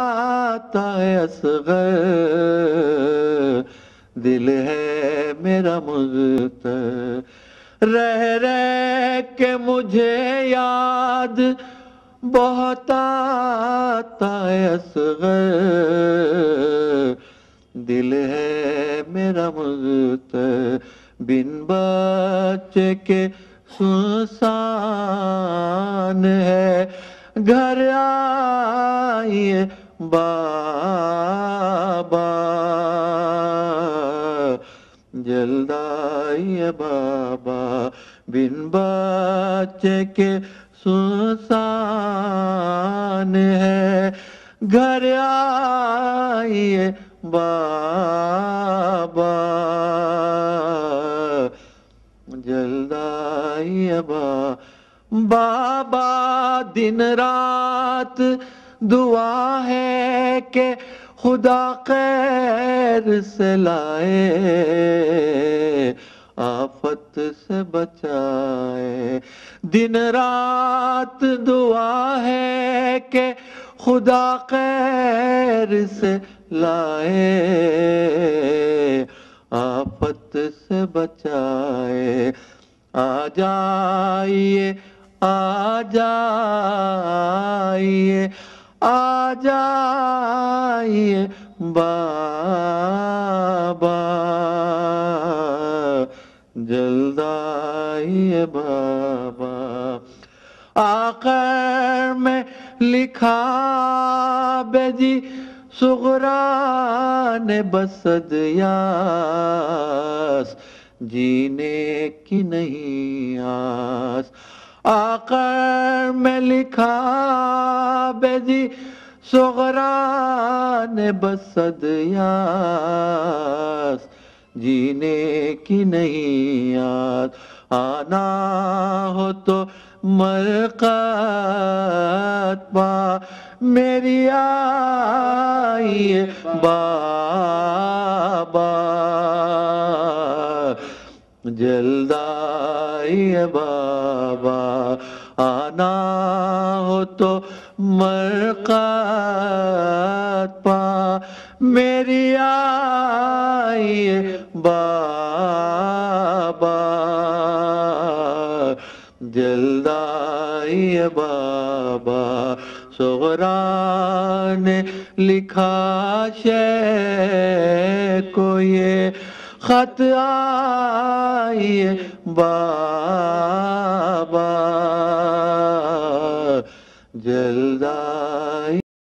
आता असगर दिल है मेरा मुगत रह रह के मुझे याद बहुत आता असगर दिल है मेरा मुगत बिन बच्चे के सुनसान है घर आइए बाबा जल्दाइए बाबा बिन बच्चे के सुनसान है घर आइए बाबा जल्दाइए बा बाबा दिन रात दुआ है के खुदा खैर से लाए आफत से बचाए दिन रात दुआ है के खुदा खैर से लाए आफत से बचाए आ जाइए आ जाइए जाइए बाबा जल्द आइए बाबा आकर में लिखा बेजी सुगरा ने बसद यास जीने की नहीं आस आकर में लिखा बेजी सोगरान बसद यास जीने की नहीं याद आना हो तो मरकत पा मेरी आइए बाबा जल्द आइए बाबा आना तो मरकत पा मेरी आई बाबा जल्दाई बाबा सुगरान लिखा शे को ये खत आई बा